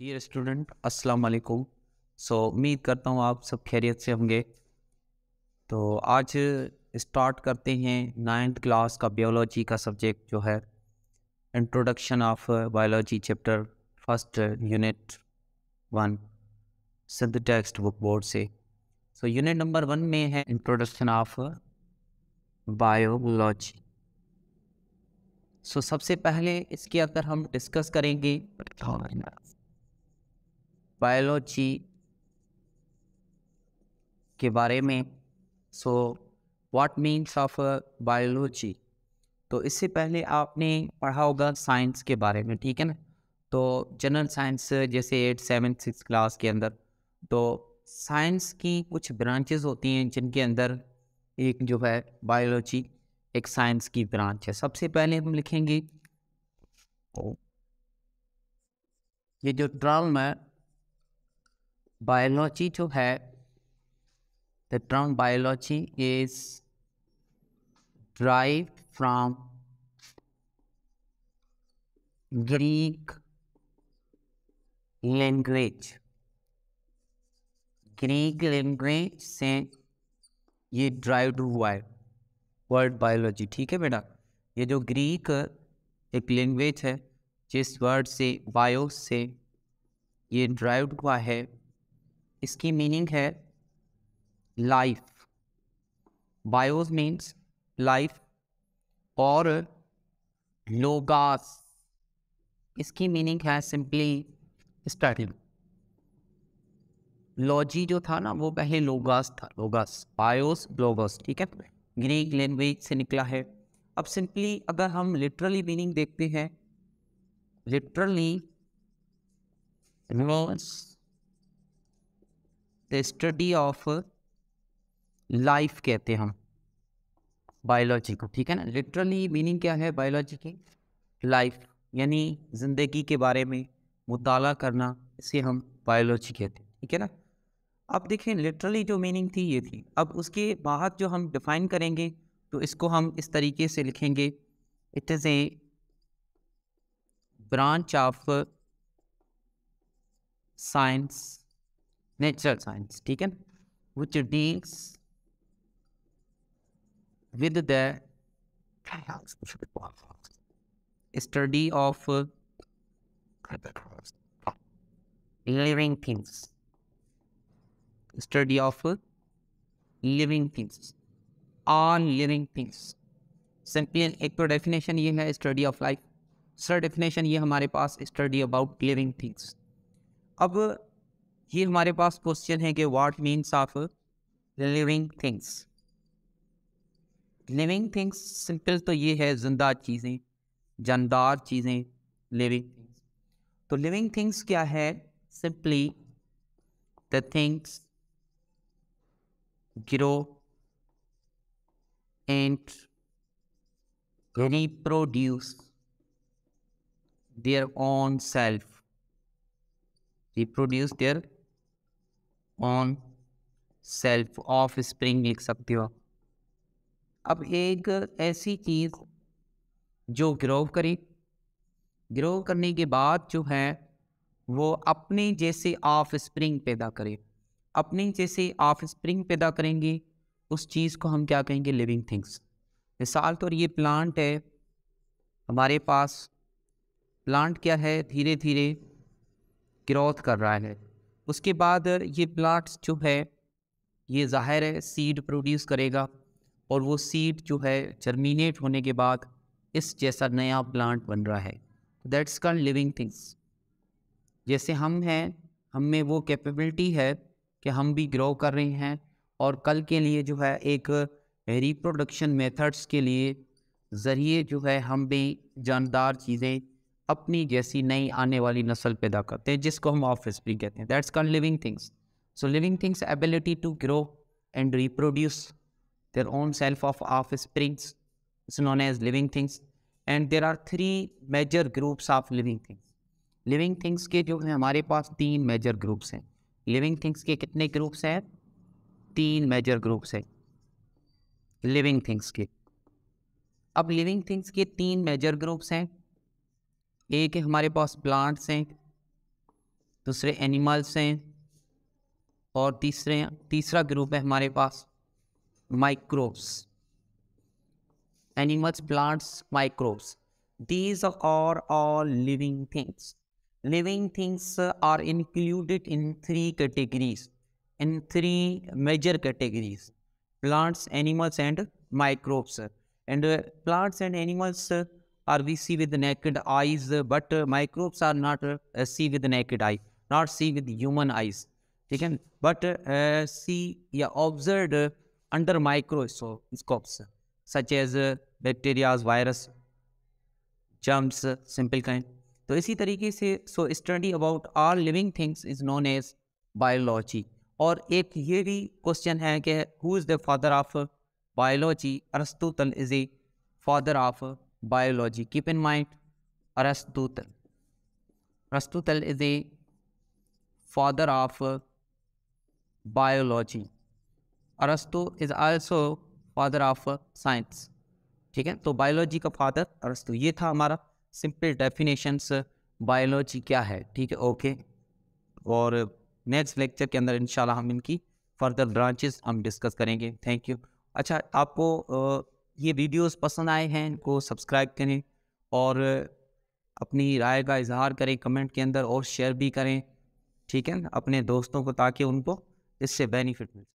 Dear student अस्सलाम वालेकुम सो उम्मीद करता हूँ आप सब खैरियत से होंगे तो आज स्टार्ट करते हैं नाइन्थ क्लास का बायोलॉजी का सब्जेक्ट जो है introduction of biology chapter first unit one Sindh text book board से सो यूनिट नंबर वन में है इंट्रोडक्शन ऑफ बायोलॉजी सो सबसे पहले इसके अगर हम डिस्कस करेंगे बायोलॉजी के बारे में so what means of biology तो इससे पहले आपने पढ़ा होगा साइंस के बारे में ठीक है ना तो जनरल साइंस जैसे एट सेवन सिक्स क्लास के अंदर तो साइंस की कुछ ब्रांचेस होती हैं जिनके अंदर एक जो है बायोलॉजी एक साइंस की ब्रांच है सबसे पहले हम लिखेंगे ये जो ट्रॉल है बायोलॉजी जो है the term biology is derive from Greek language Greek language से ये ड्राइव हुआ है वर्ड बायोलॉजी ठीक है बेटा ये जो ग्रीक एक लैंग्वेज है जिस वर्ड से बायो से ये ड्राइव हुआ है इसकी मीनिंग है लाइफ बायोस मीन्स लाइफ और लोगास इसकी मीनिंग है सिंपली स्टडी लॉजी जो था ना वो पहले लोगास था लोगास बायोस लोगास ठीक है ग्रीक लैंग्वेज से निकला है अब सिंपली अगर हम लिटरली मीनिंग देखते हैं literally the study of life कहते हैं हम बायोलॉजी को ठीक है ना लिटरली मीनिंग क्या है बायोलॉजी की लाइफ यानी ज़िंदगी के बारे में मुताला करना इसे हम बायोलॉजी कहते हैं ठीक है ना अब देखें लिटरली जो मीनिंग थी ये थी अब उसके बाहर जो हम डिफ़ाइन करेंगे तो इसको हम इस तरीके से लिखेंगे it is a branch of science nature science ठीक है which deals with the study of living things study of living things on living things simply एक तो डेफिनेशन ये है study of life sir definition ये हमारे पास स्टडी अबाउट लिविंग थिंग्स अब ये हमारे पास क्वेश्चन है कि what means of living things living things simple तो ये है जिंदा चीज़ें जानदार चीज़ें लिविंग थिंग्स तो लिविंग थिंग्स क्या है simply the things grow and reproduce their own self reproduce their own self offspring लिख सकते हो अब एक ऐसी चीज़ जो ग्रो करे ग्रो करने के बाद जो है वो अपने जैसे ऑफ स्प्रिंग पैदा करे अपने जैसे ऑफ स्प्रिंग पैदा करेंगे उस चीज़ को हम क्या कहेंगे लिविंग थिंग्स मिसाल तौर ये प्लांट है हमारे पास प्लांट क्या है धीरे धीरे ग्रोथ कर रहा है उसके बाद ये प्लांट्स जो है ये ज़ाहिर है सीड प्रोड्यूस करेगा और वो सीड जो है जर्मिनेट होने के बाद इस जैसा नया प्लांट बन रहा है दैट्स कॉल्ड लिविंग थिंग्स जैसे हम हैं हम में वो कैपेबिलिटी है कि हम भी ग्रो कर रहे हैं और कल के लिए जो है एक रिप्रोडक्शन मेथड्स के लिए ज़रिए जो है हम भी जानदार चीज़ें अपनी जैसी नई आने वाली नस्ल पैदा करते हैं जिसको हम ऑफ स्प्रिंग कहते हैं that's call living things so living things ability to grow and reproduce their own self of offsprings is known as living things and there are three major groups of living things living things के जो हैं हमारे पास तीन major groups हैं living things के कितने groups हैं तीन मेजर ग्रुप्स हैं लिविंग थिंग्स के अब लिविंग थिंग्स के तीन मेजर ग्रुप्स हैं एक है हमारे पास प्लांट्स हैं दूसरे एनिमल्स हैं और तीसरे तीसरा ग्रुप है हमारे पास microbes animals plants microbes these are all living things living things are included in three categories in three major categories plants animals and microbes and plants and animals are we see with naked eyes, but microbes are not uh, see with naked eye, not see with human eyes. ठीक है but see या observe under microscopes such as bacterias virus germs simple कहें तो इसी तरीके से so study about all living things is known as biology और एक ये भी क्वेश्चन है कि who is the father of biology Aristotle is a father of biology. Keep in mind Rastutal. Rastutal is the father of biology. Arastu is also father of science ठीक है तो biology का फादर अरस्तु ये था हमारा सिंपल डेफिनेशंस बायोलॉजी क्या है ठीक है ओके और नेक्स्ट लेक्चर के अंदर इंशाल्लाह हम इनकी फर्दर ब्रांचेस हम डिस्कस करेंगे थैंक यू अच्छा आपको ये वीडियोस पसंद आए हैं इनको सब्सक्राइब करें और अपनी राय का इजहार करें कमेंट के अंदर और शेयर भी करें ठीक है अपने दोस्तों को ताकि उनको इससे बेनिफिट मिले